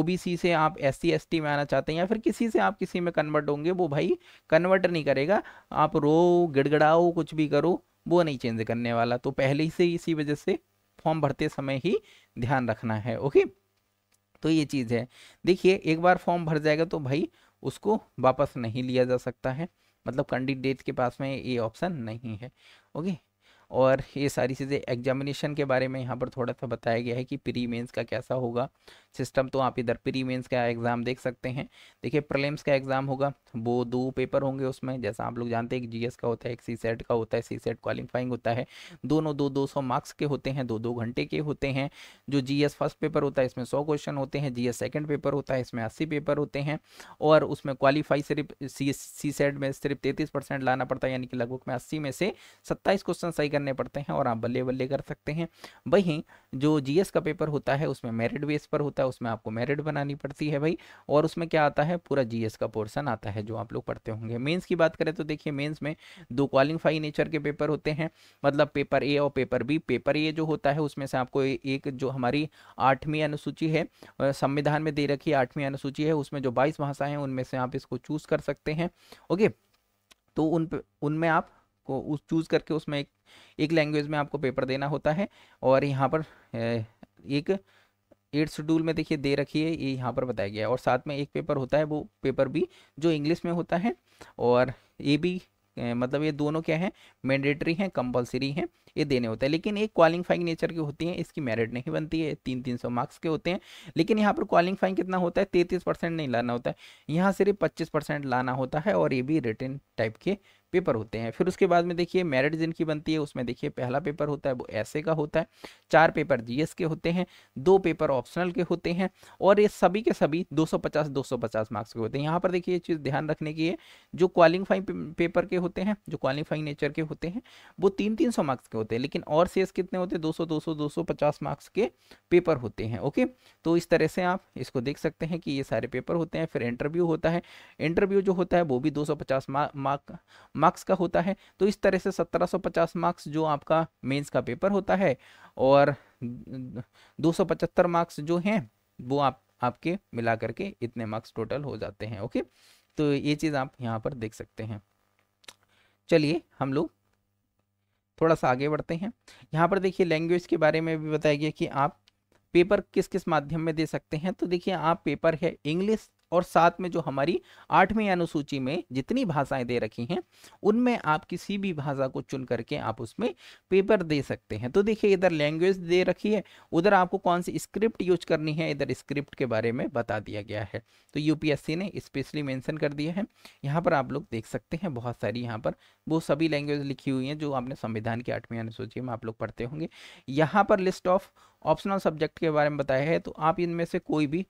ओबीसी से आप एससी एसटी में आना चाहते हैं या फिर किसी से आप किसी में कन्वर्ट होंगे वो भाई कन्वर्ट नहीं करेगा आप रो गिड़गड़ाओ कुछ भी करो वो नहीं चेंज करने वाला तो पहले ही से इसी वजह से फॉर्म भरते समय ही ध्यान रखना है ओके तो ये चीज़ है देखिए एक बार फॉर्म भर जाएगा तो भाई उसको वापस नहीं लिया जा सकता है मतलब कैंडिडेट के पास में ये ऑप्शन नहीं है ओके और ये सारी चीज़ें एग्जामिनेशन के बारे में यहाँ पर थोड़ा सा बताया गया है कि प्री मेंस का कैसा होगा सिस्टम तो आप इधर प्री मेंस का एग्ज़ाम देख सकते हैं देखिए प्रलेम्स का एग्ज़ाम होगा वो दो पेपर होंगे उसमें जैसा आप लोग जानते हैं एक जीएस का होता है एक सी सेट e का होता है सी सेट क्वालिफाइंग होता है दोनों दो दो सौ मार्क्स के होते हैं दो दो घंटे के होते हैं जो एस फर्स्ट पेपर होता है इसमें सौ क्वेश्चन होते हैं एस सेकेंड पेपर होता है इसमें अस्सी पेपर होते हैं और उसमें क्वालिफाई सिर्फ सी सी सेट में सिर्फ तैंतीस लाना पड़ता है यानी कि लगभग में अस्सी में से सत्ताईस क्वेश्चन सही करने पड़ते हैं और आप बल्ले बल्ले कर सकते हैं वहीं जो जीएस का पेपर होता है उसमें मेरिट बेस पर होता है उसमें आपको मेरिट बनानी पड़ती है भाई और उसमें क्या आता है पूरा जीएस का पोर्शन आता है जो आप लोग पढ़ते होंगे मेन्स की बात करें तो देखिए मेन्स में दो क्वालिफाई नेचर के पेपर होते हैं मतलब पेपर ए और पेपर बी पेपर ए जो होता है उसमें से आपको एक जो हमारी आठवीं अनुसूची है संविधान में दे रखी आठवीं अनुसूची है उसमें जो बाईस भाषाएं हैं उनमें से आप इसको चूज कर सकते हैं ओके तो उन उनमें आप आपको उस चूज़ करके उसमें एक एक लैंग्वेज में आपको पेपर देना होता है और यहाँ पर एक एट शेड्यूल में देखिए दे रखी है ये यहाँ पर बताया गया है और साथ में एक पेपर होता है वो पेपर भी जो इंग्लिश में होता है और ये भी मतलब ये दोनों क्या है मैंडेटरी हैं कंपलसरी हैं ये देने होते हैं लेकिन एक क्वालिफाइंग नेचर की होती है इसकी मेरिट नहीं बनती है तीन तीन सौ मार्क्स के होते हैं लेकिन यहाँ पर क्वालिफाइंग कितना होता है तैंतीस परसेंट नहीं लाना होता है यहाँ सिर्फ पच्चीस परसेंट लाना होता है और ये भी रिटर्न टाइप के पेपर होते हैं फिर उसके बाद में देखिए मेरिट जिनकी बनती है उसमें देखिए पहला पेपर होता है वो ऐसे का होता है चार पेपर जीएस के होते हैं दो पेपर ऑप्शनल के होते हैं और ये सभी के सभी 250 250 मार्क्स के होते हैं यहाँ पर देखिए ये चीज़ ध्यान रखने की है जो क्वालिफाइंग पेपर के होते हैं जो क्वालिफाइंग नेचर के होते हैं वो तीन तीन सौ मार्क्स के होते हैं लेकिन और शेष कितने होते हैं दो सौ दो सौ दो सौ पचास मार्क्स के पेपर होते हैं ओके तो इस तरह से आप इसको देख सकते हैं कि ये सारे पेपर होते हैं फिर इंटरव्यू होता है इंटरव्यू जो होता है वो भी दो सौ पचास मार्क मार्क्स का होता है तो इस तरह से 1750 मार्क्स जो आपका मेंस का पेपर होता है और 275 मार्क्स जो हैं वो आप आपके मिला करके इतने मार्क्स टोटल हो जाते हैं ओके तो ये चीज़ आप यहाँ पर देख सकते हैं चलिए हम लोग थोड़ा सा आगे बढ़ते हैं यहाँ पर देखिए लैंग्वेज के बारे में भी बताया गया कि आप पेपर किस किस माध्यम में दे सकते हैं तो देखिए आप पेपर है इंग्लिश और साथ में जो हमारी आठवीं अनुसूची में जितनी भाषाएं दे रखी हैं उनमें आप किसी भी भाषा को चुन करके आप उसमें पेपर दे सकते हैं तो देखिए इधर लैंग्वेज दे रखी है उधर आपको कौन सी स्क्रिप्ट यूज करनी है इधर स्क्रिप्ट के बारे में बता दिया गया है तो यूपीएससी ने स्पेशली मैंसन कर दिया है यहाँ पर आप लोग देख सकते हैं बहुत सारी यहाँ पर वो सभी लैंग्वेज लिखी हुई हैं जो आपने संविधान की आठवीं अनुसूची में आप लोग पढ़ते होंगे यहाँ पर लिस्ट ऑफ ऑप्शनल सब्जेक्ट के बारे में बताया है तो आप इनमें से कोई भी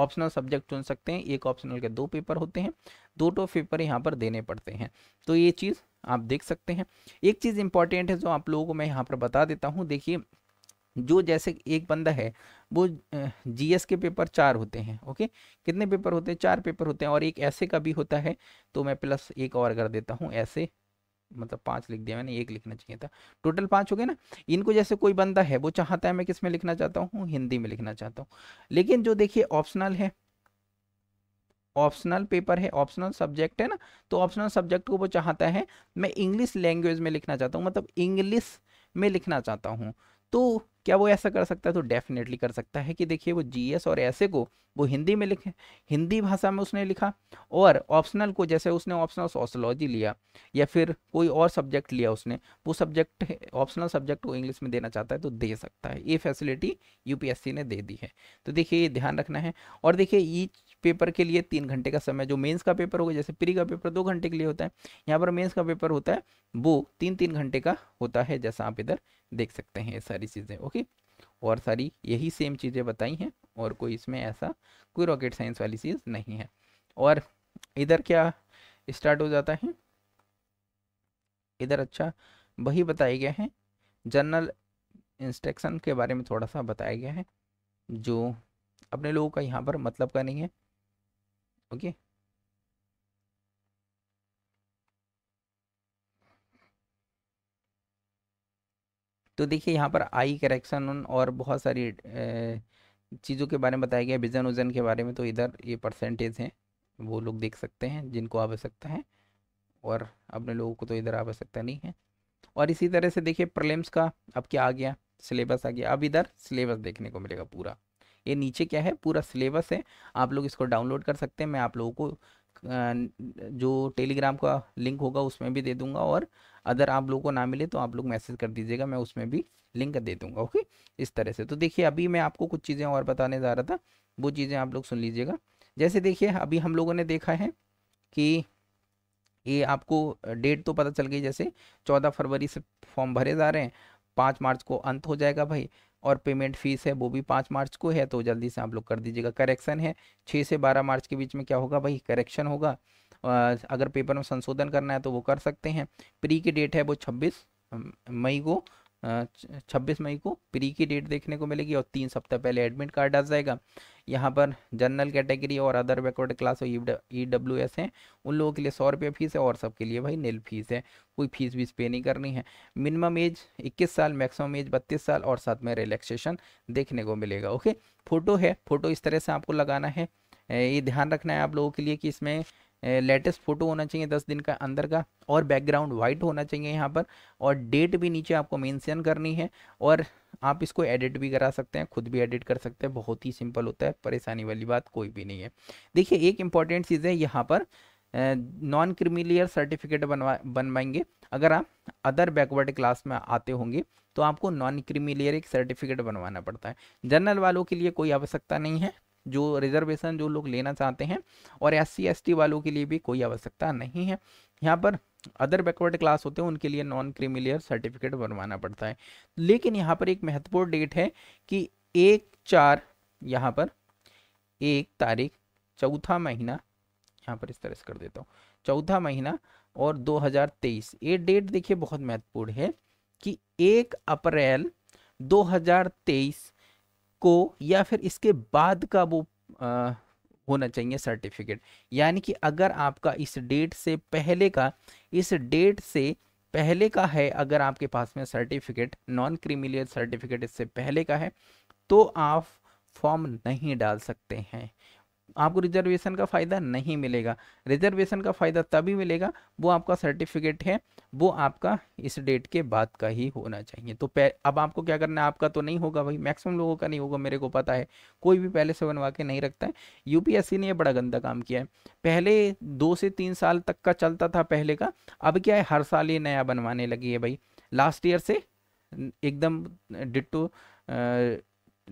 ऑप्शनल सब्जेक्ट चुन सकते हैं एक ऑप्शनल के दो पेपर होते हैं दो टो पेपर यहाँ पर देने पड़ते हैं तो ये चीज़ आप देख सकते हैं एक चीज़ इंपॉर्टेंट है जो आप लोगों को मैं यहाँ पर बता देता हूँ देखिए जो जैसे एक बंदा है वो जीएस के पेपर चार होते हैं ओके कितने पेपर होते हैं चार पेपर होते हैं और एक ऐसे का भी होता है तो मैं प्लस एक और कर देता हूँ ऐसे मतलब पांच लिख दिया मैंने एक लिखना चाहिए था टोटल पांच हो गए ना इनको जैसे कोई बंदा है वो चाहता है मैं किस में लिखना चाहता हूँ हिंदी में लिखना चाहता हूँ लेकिन जो देखिए ऑप्शनल है ऑप्शनल पेपर है ऑप्शनल सब्जेक्ट है ना तो ऑप्शनल सब्जेक्ट को वो चाहता है मैं इंग्लिश लैंग्वेज में लिखना चाहता हूँ मतलब इंग्लिश में लिखना चाहता हूँ तो क्या वो ऐसा कर सकता है तो डेफिनेटली कर सकता है कि देखिए वो जी और ऐसे को वो हिंदी में लिखे हिंदी भाषा में उसने लिखा और ऑप्शनल को जैसे उसने ऑप्शनल सोशलॉजी लिया या फिर कोई और सब्जेक्ट लिया उसने वो सब्जेक्ट ऑप्शनल सब्जेक्ट वो इंग्लिश में देना चाहता है तो दे सकता है ये फैसिलिटी यूपीएससी ने दे दी है तो देखिए ये ध्यान रखना है और देखिए ईच पेपर के लिए तीन घंटे का समय जो मेन्स का पेपर होगा जैसे प्री का पेपर दो घंटे के लिए होता है यहाँ पर मेन्स का पेपर होता है वो तीन तीन घंटे का होता है जैसा आप इधर देख सकते हैं ये सारी चीज़ें ओके और सारी यही सेम चीज़ें बताई हैं और कोई इसमें ऐसा कोई रॉकेट साइंस वाली चीज़ नहीं है और इधर क्या स्टार्ट हो जाता है इधर अच्छा वही बताया गया है जनरल इंस्ट्रक्शन के बारे में थोड़ा सा बताया गया है जो अपने लोगों का यहाँ पर मतलब का नहीं है ओके तो देखिए यहाँ पर आई करेक्शन और बहुत सारी चीज़ों के बारे में बताया गया विजन उजन के बारे में तो इधर ये परसेंटेज हैं वो लोग देख सकते हैं जिनको आवश्यकता है और अपने लोगों को तो इधर आवश्यकता नहीं है और इसी तरह से देखिए प्रलेम्स का अब क्या आ गया सिलेबस आ गया अब इधर सिलेबस देखने को मिलेगा पूरा ये नीचे क्या है पूरा सिलेबस है आप लोग इसको डाउनलोड कर सकते हैं मैं आप लोगों को जो टेलीग्राम का लिंक होगा उसमें भी दे दूंगा और अदर आप लोगों को ना मिले तो आप लोग मैसेज कर दीजिएगा मैं उसमें भी लिंक दे दूंगा ओके इस तरह से तो देखिए अभी मैं आपको कुछ चीज़ें और बताने जा रहा था वो चीज़ें आप लोग सुन लीजिएगा जैसे देखिए अभी हम लोगों ने देखा है कि ये आपको डेट तो पता चल गई जैसे चौदह फरवरी से फॉर्म भरे जा रहे हैं पाँच मार्च को अंत हो जाएगा भाई और पेमेंट फीस है वो भी पाँच मार्च को है तो जल्दी से आप लोग कर दीजिएगा करेक्शन है छः से बारह मार्च के बीच में क्या होगा भाई करेक्शन होगा अगर पेपर में संशोधन करना है तो वो कर सकते हैं प्री की डेट है वो छब्बीस मई को छब्बीस मई को प्री की डेट देखने को मिलेगी और तीन सप्ताह पहले एडमिट कार्ड आ जाएगा यहाँ पर जनरल कैटेगरी और अदर बैकवर्ड क्लास और ई डब्ल्यू एस हैं उन लोगों के लिए सौ रुपये फीस है और सबके लिए भाई नील फीस है कोई फीस वीस पे नहीं करनी है मिनिमम एज 21 साल मैक्सिमम एज 32 साल और साथ में रिलैक्सेशन देखने को मिलेगा ओके फोटो है फोटो इस तरह से आपको लगाना है ये ध्यान रखना है आप लोगों के लिए कि इसमें लेटेस्ट फ़ोटो होना चाहिए दस दिन का अंदर का और बैकग्राउंड वाइट होना चाहिए यहाँ पर और डेट भी नीचे आपको मेंशन करनी है और आप इसको एडिट भी करा सकते हैं खुद भी एडिट कर सकते हैं बहुत ही सिंपल होता है परेशानी वाली बात कोई भी नहीं है देखिए एक इम्पॉर्टेंट चीज़ है यहाँ पर नॉन क्रिमिलियर सर्टिफिकेट बनवा बनवाएंगे अगर आप अदर बैकवर्ड क्लास में आते होंगे तो आपको नॉन क्रिमिलियर एक सर्टिफिकेट बनवाना पड़ता है जनरल वालों के लिए कोई आवश्यकता नहीं है जो रिजर्वेशन जो लोग लेना चाहते हैं और एस सी वालों के लिए भी कोई आवश्यकता नहीं है यहाँ पर अदर बैकवर्ड क्लास होते हैं उनके लिए नॉन क्रिमिलियर सर्टिफिकेट बनवाना पड़ता है लेकिन यहाँ पर एक महत्वपूर्ण डेट है कि एक चार यहाँ पर एक तारीख चौथा महीना यहाँ पर इस तरह से कर देता हूँ चौथा महीना और 2023 ये डेट देखिए बहुत महत्वपूर्ण है कि एक अप्रैल 2023 को या फिर इसके बाद का वो आ, होना चाहिए सर्टिफिकेट यानी कि अगर आपका इस डेट से पहले का इस डेट से पहले का है अगर आपके पास में सर्टिफिकेट नॉन क्रिमिलियर सर्टिफिकेट इससे पहले का है तो आप फॉर्म नहीं डाल सकते हैं आपको रिजर्वेशन का फ़ायदा नहीं मिलेगा रिजर्वेशन का फ़ायदा तभी मिलेगा वो आपका सर्टिफिकेट है वो आपका इस डेट के बाद का ही होना चाहिए तो अब आपको क्या करना है आपका तो नहीं होगा भाई मैक्सिमम लोगों का नहीं होगा मेरे को पता है कोई भी पहले से बनवा के नहीं रखता है यूपीएससी ने यह बड़ा गंदा काम किया है पहले दो से तीन साल तक का चलता था पहले का अब क्या है हर साल ये नया बनवाने लगी है भाई लास्ट ईयर से एकदम डिटो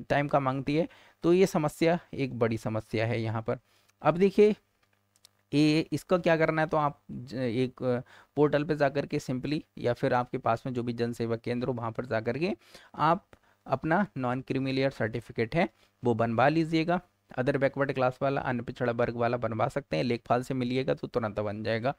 टाइम का मांगती है तो ये समस्या एक बड़ी समस्या है यहाँ पर अब देखिए ये इसका क्या करना है तो आप एक पोर्टल पे जाकर के सिंपली या फिर आपके पास में जो भी जन सेवा केंद्र हो वहाँ पर जाकर के आप अपना नॉन क्रिमिलियर सर्टिफिकेट है वो बनवा लीजिएगा अदर बैकवर्ड क्लास वाला अन्य पिछड़ा वर्ग वाला बनवा सकते हैं लेखपाल से मिलिएगा तो तुरंत बन जाएगा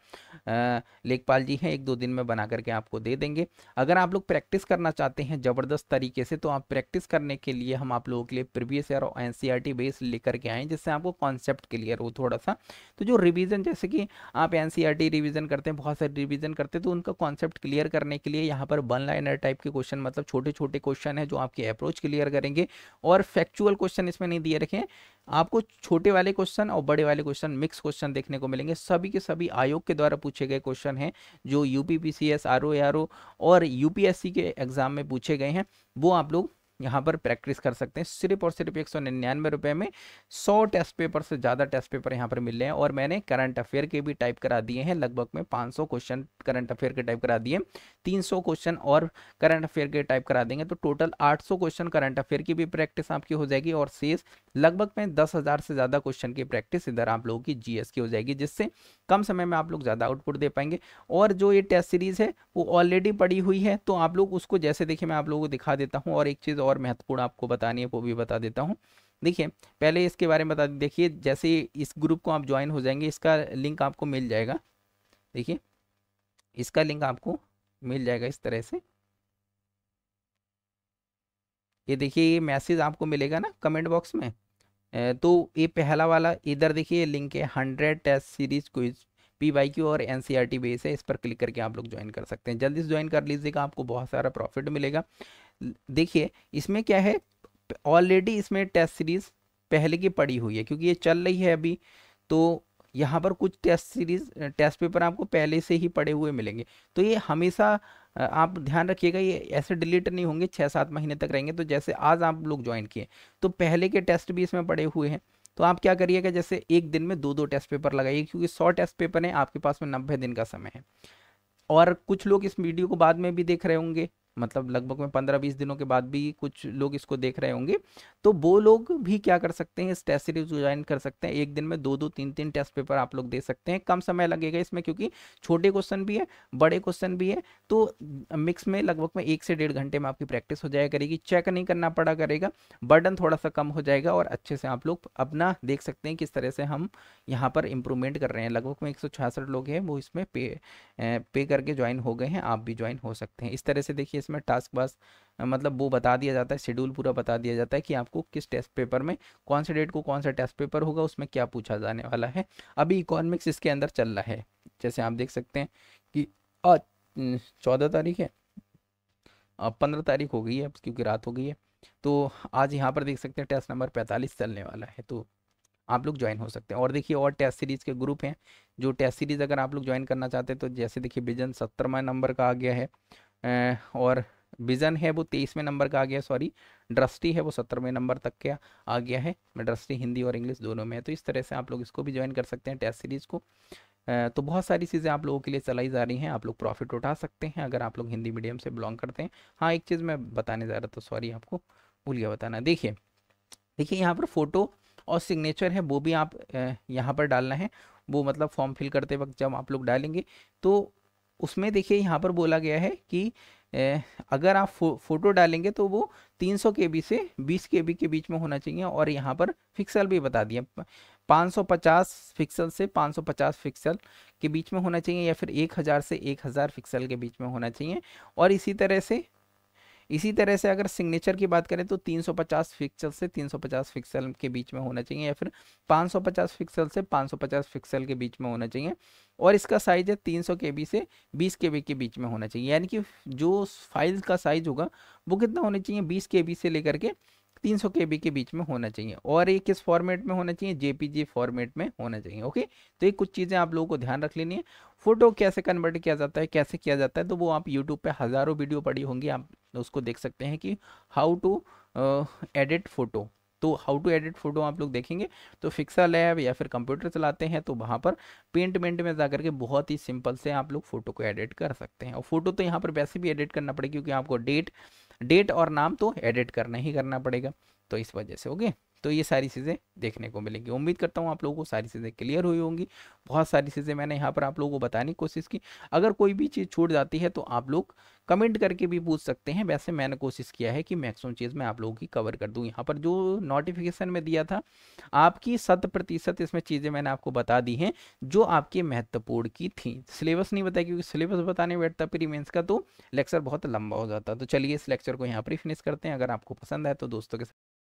लेखपाल जी हैं एक दो दिन में बना करके आपको दे देंगे अगर आप लोग प्रैक्टिस करना चाहते हैं ज़बरदस्त तरीके से तो आप प्रैक्टिस करने के लिए हम आप लोगों के लिए प्रीवियस ईयर और एन सी बेस लेकर के आएँ जिससे आपको कॉन्सेप्ट क्लियर हो थोड़ा सा तो जो रिविज़न जैसे कि आप एन रिविज़न करते हैं बहुत सारे रिविज़न करते हैं तो उनका कॉन्सेप्ट क्लियर करने के लिए यहाँ पर वन लाइनर टाइप के क्वेश्चन मतलब छोटे छोटे क्वेश्चन हैं जो आपके अप्रोच क्लियर करेंगे और फैक्चुअल क्वेश्चन इसमें नहीं दिए रखें आपको छोटे वाले क्वेश्चन और बड़े वाले क्वेश्चन मिक्स क्वेश्चन देखने को मिलेंगे सभी के सभी आयोग के द्वारा पूछे गए क्वेश्चन हैं जो U P S R O R O और यूपीएससी के एग्ज़ाम में पूछे गए हैं वो आप लोग यहाँ पर प्रैक्टिस कर सकते हैं सिर्फ और सिर्फ एक सौ निन्यानवे रुपये में सौ टेस्ट पेपर से ज़्यादा टेस्ट पेपर यहाँ पर मिल रहे हैं और मैंने करंट अफेयर के भी टाइप करा दिए हैं लगभग में पाँच सौ क्वेश्चन करंट अफेयर के टाइप करा दिए तीन सौ क्वेश्चन और करंट अफेयर के टाइप करा देंगे तो टोटल आठ सौ क्वेश्चन करंट अफेयर की भी प्रैक्टिस आपकी हो जाएगी और शेष लगभग में दस हज़ार से ज़्यादा क्वेश्चन की प्रैक्टिस इधर आप लोगों की जीएस की हो जाएगी जिससे कम समय में आप लोग ज़्यादा आउटपुट दे पाएंगे और जो ये टेस्ट सीरीज़ है वो ऑलरेडी पड़ी हुई है तो आप लोग उसको जैसे देखिए मैं आप लोगों को दिखा देता हूँ और एक चीज़ और और महत्वपूर्ण आपको बतानी है वो भी बता देता हूँ देखिए पहले इसके बारे में बता देखिए जैसे इस ग्रुप को आप ज्वाइन हो जाएंगे इसका लिंक आपको मिल जाएगा देखिए इसका लिंक आपको मिल जाएगा इस तरह से ये देखिए ये मैसेज आपको मिलेगा ना कमेंट बॉक्स में तो ये पहला वाला इधर देखिए ये लिंक है hundred test series quiz P Y Q और N C R T base है इस पर क्लिक करके आप लोग ज्वाइन कर सकते हैं जल्दी से ज्वाइन कर लीजिएगा आपको बहुत सारा प्रॉफिट मिलेगा देखिए इसमें क्या है ऑलरेडी इसमें टेस्ट सीरीज़ पहले की पड़ी हुई है क्योंकि ये चल रही है अभी तो यहाँ पर कुछ टेस्ट सीरीज टेस्ट पेपर आपको पहले से ही पड़े हुए मिलेंगे तो ये हमेशा आप ध्यान रखिएगा ये ऐसे डिलीट नहीं होंगे छः सात महीने तक रहेंगे तो जैसे आज आप लोग ज्वाइन किए तो पहले के टेस्ट भी इसमें पड़े हुए हैं तो आप क्या करिएगा जैसे एक दिन में दो दो टेस्ट पेपर लगाइए क्योंकि सौ टेस्ट पेपर हैं आपके पास में नब्बे दिन का समय है और कुछ लोग इस वीडियो को बाद में भी देख रहे होंगे मतलब लगभग में पंद्रह बीस दिनों के बाद भी कुछ लोग इसको देख रहे होंगे तो वो लोग भी क्या कर सकते हैं इस टेस्ट सीरीज को ज्वाइन कर सकते हैं एक दिन में दो दो तीन तीन टेस्ट पेपर आप लोग दे सकते हैं कम समय लगेगा इसमें क्योंकि छोटे क्वेश्चन भी है बड़े क्वेश्चन भी है तो मिक्स में लगभग में एक से डेढ़ घंटे में आपकी प्रैक्टिस हो जाया करेगी चेक नहीं करना पड़ा करेगा बर्डन थोड़ा सा कम हो जाएगा और अच्छे से आप लोग अपना देख सकते हैं किस तरह से हम यहाँ पर इम्प्रूवमेंट कर रहे हैं लगभग में एक लोग हैं वो इसमें पे पे करके ज्वाइन हो गए हैं आप भी ज्वाइन हो सकते हैं इस तरह से देखिए इसमें टास्क बस मतलब वो बता दिया जाता है शेड्यूल पूरा बता दिया जाता है कि आपको किस टेस्ट पेपर में कौन से डेट को कौन सा टेस्ट पेपर होगा उसमें क्या पूछा जाने वाला है अभी इकोनॉमिक्स इसके अंदर चल रहा है जैसे आप देख सकते हैं कि आज चौदह तारीख है अब पंद्रह तारीख हो गई है क्योंकि रात हो गई है तो आज यहाँ पर देख सकते हैं टेस्ट नंबर पैंतालीस चलने वाला है तो आप लोग ज्वाइन हो सकते हैं और देखिए और टेस्ट सीरीज़ के ग्रुप हैं जो टेस्ट सीरीज़ अगर आप लोग ज्वाइन करना चाहते हैं तो जैसे देखिए विजन सत्तरवा नंबर का आ गया है और विज़न है वो तेईसवें नंबर का आ गया सॉरी ड्रस्टी है वो सत्रहवें नंबर तक का आ गया है ड्रस्टी हिंदी और इंग्लिश दोनों में है तो इस तरह से आप लोग इसको भी ज्वाइन कर सकते हैं टेस्ट सीरीज़ को तो बहुत सारी चीज़ें आप लोगों के लिए चलाई जा रही हैं आप लोग प्रॉफिट उठा सकते हैं अगर आप लोग हिंदी मीडियम से बिलोंग करते हैं हाँ एक चीज़ मैं बताने जा रहा था सॉरी आपको भूल गया बताना देखिए देखिए यहाँ पर फ़ोटो और सिग्नेचर है वो भी आप यहाँ पर डालना है वो मतलब फॉर्म फिल करते वक्त जब आप लोग डालेंगे तो उसमें देखिए यहाँ पर बोला गया है कि अगर आप फो, फोटो डालेंगे तो वो 300 के से 20 के बी के बीच में होना चाहिए और यहाँ पर फिक्सल भी बता दिया 550 फिक्सल से 550 फिक्सल के बीच में होना चाहिए या फिर 1000 से 1000 फिक्सल के बीच में होना चाहिए और इसी तरह से इसी तरह से अगर सिग्नेचर की बात करें तो 350 पिक्सल से 350 पिक्सल के बीच में होना चाहिए या फिर 550 पिक्सल से 550 पिक्सल के बीच में होना चाहिए और इसका साइज है 300 के से 20 के बी के बीच में होना चाहिए यानी कि जो फाइल का साइज होगा वो कितना होना चाहिए 20 के से लेकर के तीन सौ के बी के बीच में होना चाहिए और ये किस फॉर्मेट में होना चाहिए जेपीजी फॉर्मेट में होना चाहिए ओके तो ये कुछ चीज़ें आप लोगों को ध्यान रख लेनी है फोटो कैसे कन्वर्ट किया जाता है कैसे किया जाता है तो वो आप यूट्यूब पर हज़ारों वीडियो पड़ी होंगी आप उसको देख सकते हैं कि हाउ टू एडिट फोटो तो हाउ टू एडिट फोटो आप लोग देखेंगे तो फिक्सा लैब या फिर कंप्यूटर चलाते हैं तो वहाँ पर पेंट मेंट में जा करके बहुत ही सिंपल से आप लोग फोटो को एडिट कर सकते हैं और फोटो तो यहाँ पर वैसे भी एडिट करना पड़ेगा क्योंकि आपको डेट डेट और नाम तो एडिट करना ही करना पड़ेगा तो इस वजह से ओके तो ये सारी चीज़ें देखने को मिलेंगी उम्मीद करता हूँ आप लोगों को सारी चीज़ें क्लियर हुई होंगी बहुत सारी चीज़ें मैंने यहाँ पर आप लोगों को बताने की कोशिश की अगर कोई भी चीज़ छूट जाती है तो आप लोग कमेंट करके भी पूछ सकते हैं वैसे मैंने कोशिश किया है कि मैक्सिमम चीज़ मैं आप लोगों की कवर कर दूँ यहाँ पर जो नोटिफिकेशन में दिया था आपकी शत प्रतिशत इसमें चीज़ें मैंने आपको बता दी हैं जो आपके महत्वपूर्ण की थी सिलेबस नहीं बताया क्योंकि सिलेबस बताने बैठता प्रीमेंस का तो लेक्चर बहुत लंबा हो जाता तो चलिए इस लेक्चर को यहाँ पर फिनिश करते हैं अगर आपको पसंद है तो दोस्तों के